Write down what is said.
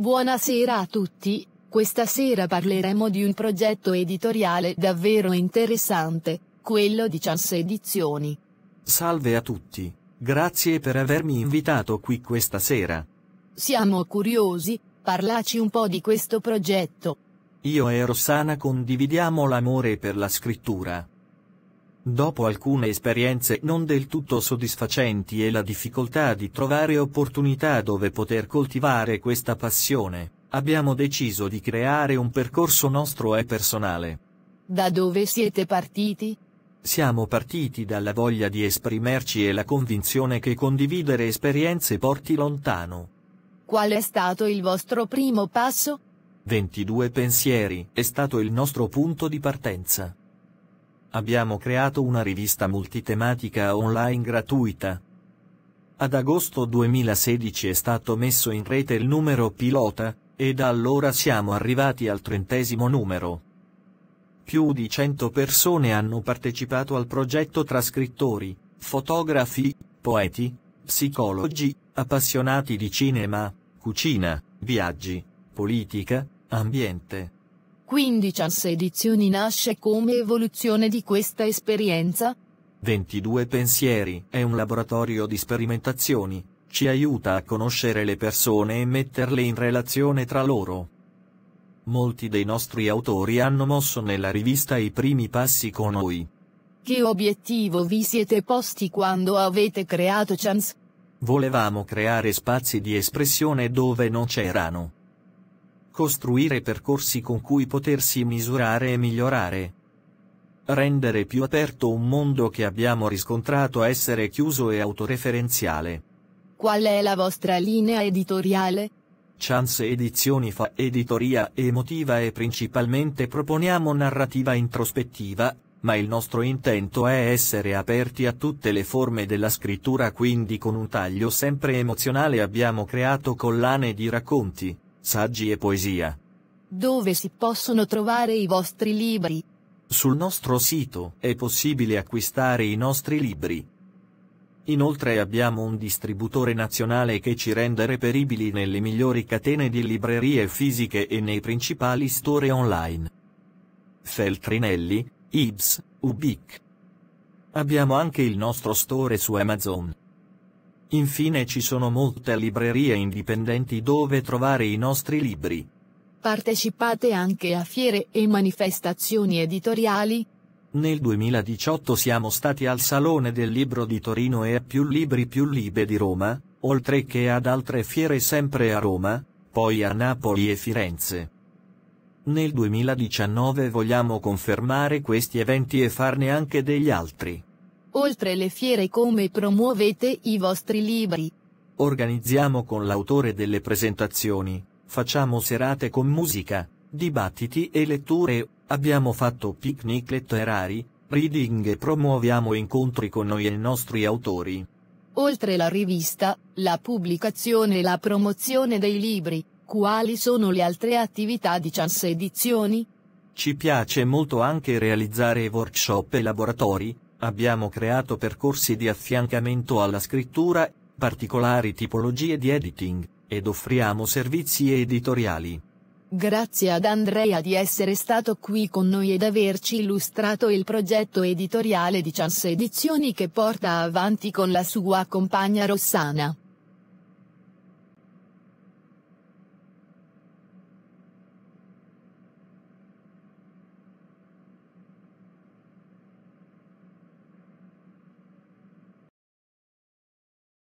Buonasera a tutti, questa sera parleremo di un progetto editoriale davvero interessante, quello di Chance Edizioni. Salve a tutti, grazie per avermi invitato qui questa sera. Siamo curiosi, parlaci un po' di questo progetto. Io e Rossana condividiamo l'amore per la scrittura. Dopo alcune esperienze non del tutto soddisfacenti e la difficoltà di trovare opportunità dove poter coltivare questa passione, abbiamo deciso di creare un percorso nostro e personale. Da dove siete partiti? Siamo partiti dalla voglia di esprimerci e la convinzione che condividere esperienze porti lontano. Qual è stato il vostro primo passo? 22 pensieri è stato il nostro punto di partenza abbiamo creato una rivista multitematica online gratuita. Ad agosto 2016 è stato messo in rete il numero pilota, e da allora siamo arrivati al trentesimo numero. Più di 100 persone hanno partecipato al progetto tra scrittori, fotografi, poeti, psicologi, appassionati di cinema, cucina, viaggi, politica, ambiente. Quindicens Edizioni nasce come evoluzione di questa esperienza. 22 Pensieri è un laboratorio di sperimentazioni, ci aiuta a conoscere le persone e metterle in relazione tra loro. Molti dei nostri autori hanno mosso nella rivista i primi passi con noi. Che obiettivo vi siete posti quando avete creato Chance? Volevamo creare spazi di espressione dove non c'erano costruire percorsi con cui potersi misurare e migliorare. Rendere più aperto un mondo che abbiamo riscontrato essere chiuso e autoreferenziale. Qual è la vostra linea editoriale? Chance Edizioni fa editoria emotiva e principalmente proponiamo narrativa introspettiva, ma il nostro intento è essere aperti a tutte le forme della scrittura quindi con un taglio sempre emozionale abbiamo creato collane di racconti saggi e poesia. Dove si possono trovare i vostri libri? Sul nostro sito è possibile acquistare i nostri libri. Inoltre abbiamo un distributore nazionale che ci rende reperibili nelle migliori catene di librerie fisiche e nei principali store online. Feltrinelli, Ibs, Ubic. Abbiamo anche il nostro store su Amazon. Infine ci sono molte librerie indipendenti dove trovare i nostri libri. Partecipate anche a fiere e manifestazioni editoriali. Nel 2018 siamo stati al Salone del Libro di Torino e a Più Libri Più Libe di Roma, oltre che ad altre fiere sempre a Roma, poi a Napoli e Firenze. Nel 2019 vogliamo confermare questi eventi e farne anche degli altri. Oltre le fiere come promuovete i vostri libri? Organizziamo con l'autore delle presentazioni, facciamo serate con musica, dibattiti e letture, abbiamo fatto picnic letterari, reading e promuoviamo incontri con noi e i nostri autori. Oltre la rivista, la pubblicazione e la promozione dei libri, quali sono le altre attività di Chance Edizioni? Ci piace molto anche realizzare workshop e laboratori, Abbiamo creato percorsi di affiancamento alla scrittura, particolari tipologie di editing, ed offriamo servizi editoriali. Grazie ad Andrea di essere stato qui con noi ed averci illustrato il progetto editoriale di Chance Edizioni che porta avanti con la sua compagna Rossana.